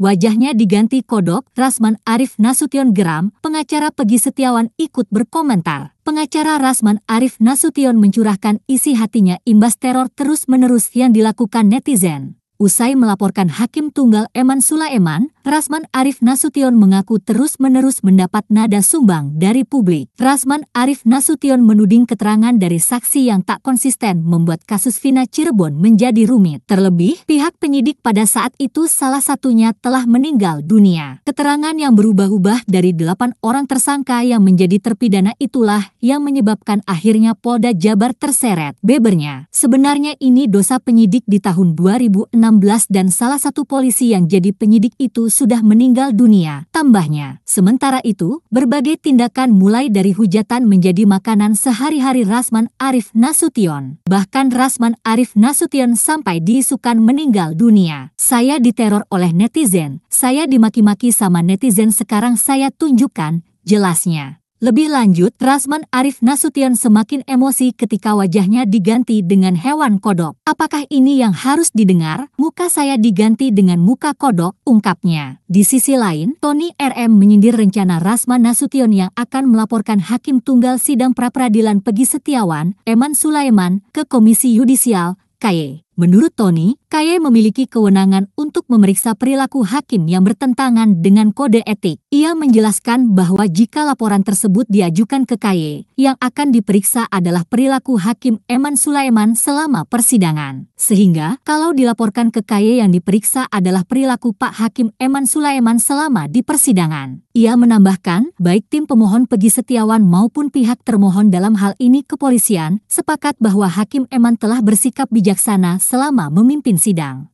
Wajahnya diganti kodok, Rasman Arif Nasution geram, pengacara Pegi Setiawan ikut berkomentar. Pengacara Rasman Arif Nasution mencurahkan isi hatinya imbas teror terus-menerus yang dilakukan netizen. Usai melaporkan Hakim Tunggal Eman Sulaiman, Rasman Arif Nasution mengaku terus-menerus mendapat nada sumbang dari publik. Rasman Arif Nasution menuding keterangan dari saksi yang tak konsisten membuat kasus Vina Cirebon menjadi rumit. Terlebih, pihak penyidik pada saat itu salah satunya telah meninggal dunia. Keterangan yang berubah-ubah dari delapan orang tersangka yang menjadi terpidana itulah yang menyebabkan akhirnya Polda Jabar terseret bebernya. Sebenarnya ini dosa penyidik di tahun 2016 dan salah satu polisi yang jadi penyidik itu sudah meninggal dunia, tambahnya. Sementara itu, berbagai tindakan mulai dari hujatan menjadi makanan sehari-hari Rasman Arif Nasution. Bahkan Rasman Arif Nasution sampai diisukan meninggal dunia. Saya diteror oleh netizen, saya dimaki-maki sama netizen sekarang saya tunjukkan, jelasnya. Lebih lanjut, Rasman Arif Nasution semakin emosi ketika wajahnya diganti dengan hewan kodok. Apakah ini yang harus didengar? Muka saya diganti dengan muka kodok, ungkapnya. Di sisi lain, Tony RM menyindir rencana Rasman Nasution yang akan melaporkan Hakim Tunggal Sidang pra peradilan Pegi Setiawan, Eman Sulaiman, ke Komisi Yudisial, KY. Menurut Tony, Kaye memiliki kewenangan untuk memeriksa perilaku hakim yang bertentangan dengan kode etik. Ia menjelaskan bahwa jika laporan tersebut diajukan ke Kaye, yang akan diperiksa adalah perilaku hakim Eman Sulaiman selama persidangan. Sehingga, kalau dilaporkan ke Kaye yang diperiksa adalah perilaku Pak Hakim Eman Sulaiman selama di persidangan. Ia menambahkan, baik tim pemohon Pegi Setiawan maupun pihak termohon dalam hal ini kepolisian, sepakat bahwa Hakim Eman telah bersikap bijaksana selama memimpin sidang.